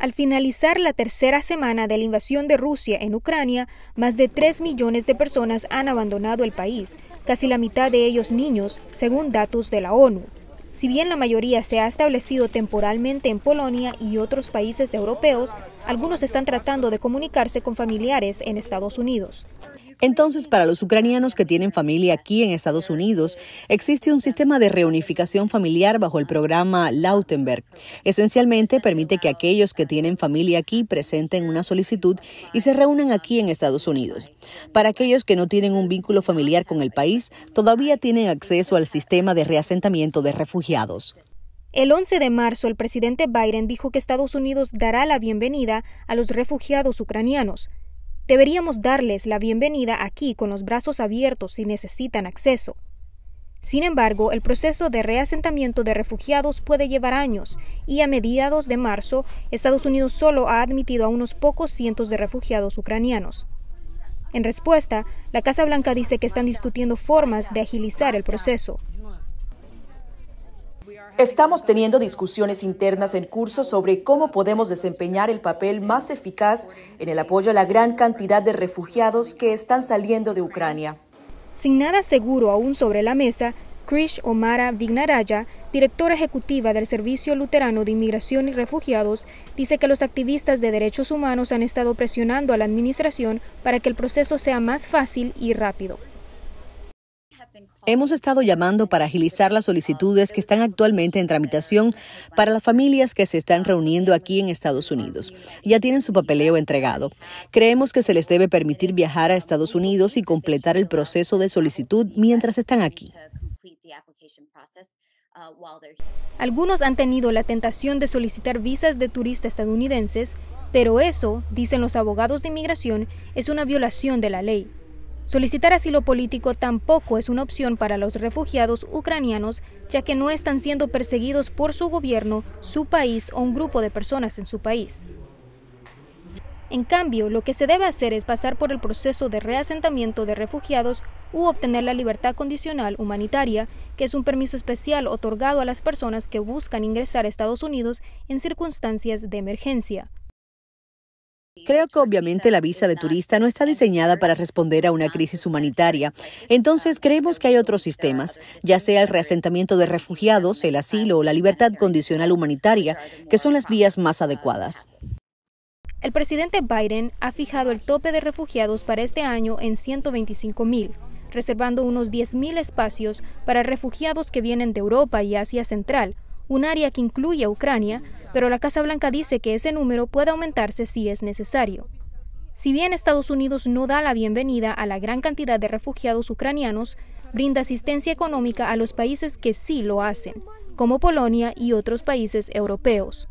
Al finalizar la tercera semana de la invasión de Rusia en Ucrania, más de 3 millones de personas han abandonado el país, casi la mitad de ellos niños, según datos de la ONU. Si bien la mayoría se ha establecido temporalmente en Polonia y otros países europeos, algunos están tratando de comunicarse con familiares en Estados Unidos. Entonces, para los ucranianos que tienen familia aquí en Estados Unidos, existe un sistema de reunificación familiar bajo el programa Lautenberg. Esencialmente permite que aquellos que tienen familia aquí presenten una solicitud y se reúnan aquí en Estados Unidos. Para aquellos que no tienen un vínculo familiar con el país, todavía tienen acceso al sistema de reasentamiento de refugiados. El 11 de marzo, el presidente Biden dijo que Estados Unidos dará la bienvenida a los refugiados ucranianos. Deberíamos darles la bienvenida aquí con los brazos abiertos si necesitan acceso. Sin embargo, el proceso de reasentamiento de refugiados puede llevar años y a mediados de marzo, Estados Unidos solo ha admitido a unos pocos cientos de refugiados ucranianos. En respuesta, la Casa Blanca dice que están discutiendo formas de agilizar el proceso. Estamos teniendo discusiones internas en curso sobre cómo podemos desempeñar el papel más eficaz en el apoyo a la gran cantidad de refugiados que están saliendo de Ucrania. Sin nada seguro aún sobre la mesa, Krish Omara Vignaraya, directora ejecutiva del Servicio Luterano de Inmigración y Refugiados, dice que los activistas de derechos humanos han estado presionando a la administración para que el proceso sea más fácil y rápido. Hemos estado llamando para agilizar las solicitudes que están actualmente en tramitación para las familias que se están reuniendo aquí en Estados Unidos. Ya tienen su papeleo entregado. Creemos que se les debe permitir viajar a Estados Unidos y completar el proceso de solicitud mientras están aquí. Algunos han tenido la tentación de solicitar visas de turistas estadounidenses, pero eso, dicen los abogados de inmigración, es una violación de la ley. Solicitar asilo político tampoco es una opción para los refugiados ucranianos, ya que no están siendo perseguidos por su gobierno, su país o un grupo de personas en su país. En cambio, lo que se debe hacer es pasar por el proceso de reasentamiento de refugiados u obtener la libertad condicional humanitaria, que es un permiso especial otorgado a las personas que buscan ingresar a Estados Unidos en circunstancias de emergencia. Creo que obviamente la visa de turista no está diseñada para responder a una crisis humanitaria. Entonces creemos que hay otros sistemas, ya sea el reasentamiento de refugiados, el asilo o la libertad condicional humanitaria, que son las vías más adecuadas. El presidente Biden ha fijado el tope de refugiados para este año en 125 mil, reservando unos 10 mil espacios para refugiados que vienen de Europa y Asia Central, un área que incluye a Ucrania, pero la Casa Blanca dice que ese número puede aumentarse si es necesario. Si bien Estados Unidos no da la bienvenida a la gran cantidad de refugiados ucranianos, brinda asistencia económica a los países que sí lo hacen, como Polonia y otros países europeos.